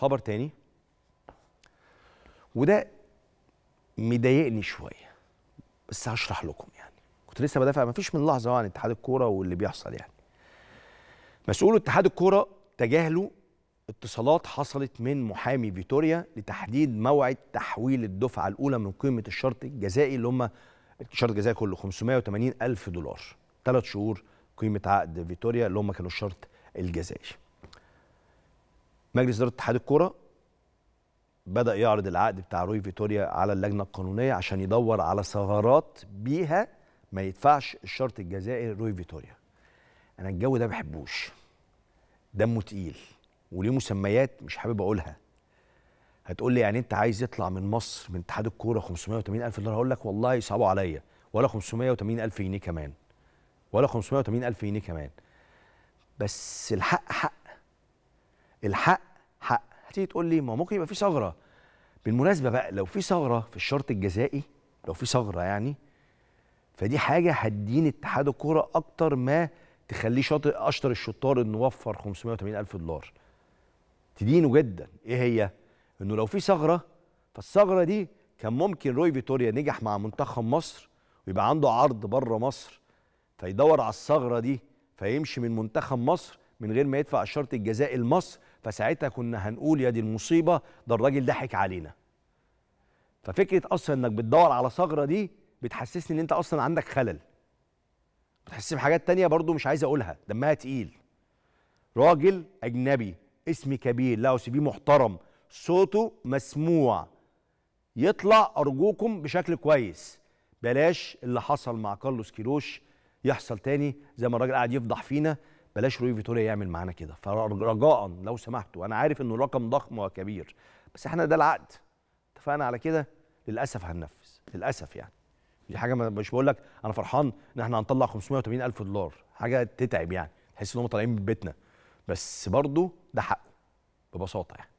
خبر تاني وده مضايقني شويه بس هشرح لكم يعني كنت لسه بدافع ما فيش من لحظه عن اتحاد الكوره واللي بيحصل يعني مسؤول اتحاد الكوره تجاهلوا اتصالات حصلت من محامي فيتوريا لتحديد موعد تحويل الدفعه الاولى من قيمه الشرط الجزائي اللي هم الشرط الجزائي كله 580 الف دولار ثلاث شهور قيمه عقد فيتوريا اللي هم كانوا الشرط الجزائي مجلس اداره اتحاد الكوره بدا يعرض العقد بتاع روي فيتوريا على اللجنه القانونيه عشان يدور على ثغرات بيها ما يدفعش الشرط الجزائي روي فيتوريا انا الجو ده ما بحبوش دمه تقيل وليه مسميات مش حابب اقولها هتقول لي يعني انت عايز يطلع من مصر من اتحاد الكوره 580 الف دولار هقول لك والله يصعبوا عليا ولا 580 الف جنيه كمان ولا 580 الف جنيه كمان بس الحق حق الحق حق هتيجي تقول لي ما ممكن يبقى في ثغره بالمناسبه بقى لو في ثغره في الشرط الجزائي لو في ثغره يعني فدي حاجه هتدين اتحاد الكوره اكتر ما تخليه شاطر اشطر الشطار انه وفر 580 الف دولار تدينه جدا ايه هي انه لو في ثغره فالثغره دي كان ممكن روي فيتوريا نجح مع منتخب مصر ويبقى عنده عرض بره مصر فيدور على الثغره دي فيمشي من منتخب مصر من غير ما يدفع الشرط الجزائي لمصر فساعتها كنا هنقول يا دي المصيبه ده الراجل ضحك علينا ففكره اصلا انك بتدور على ثغره دي بتحسسني ان انت اصلا عندك خلل بتحسسني بحاجات تانية برضو مش عايز اقولها دمها تقيل راجل اجنبي اسم كبير لا سي في محترم صوته مسموع يطلع ارجوكم بشكل كويس بلاش اللي حصل مع كارلوس كيلوش يحصل تاني زي ما الراجل قاعد يفضح فينا بلاش روي فيتوريا يعمل معانا كده فرجاء لو سمحتوا انا عارف انه رقم ضخم وكبير بس احنا ده العقد اتفقنا على كده للاسف هننفذ للاسف يعني دي حاجه مش بقول لك انا فرحان ان احنا هنطلع 580 الف دولار حاجه تتعب يعني تحس ان هم طالعين من بيتنا بس برضه ده حقه ببساطه يعني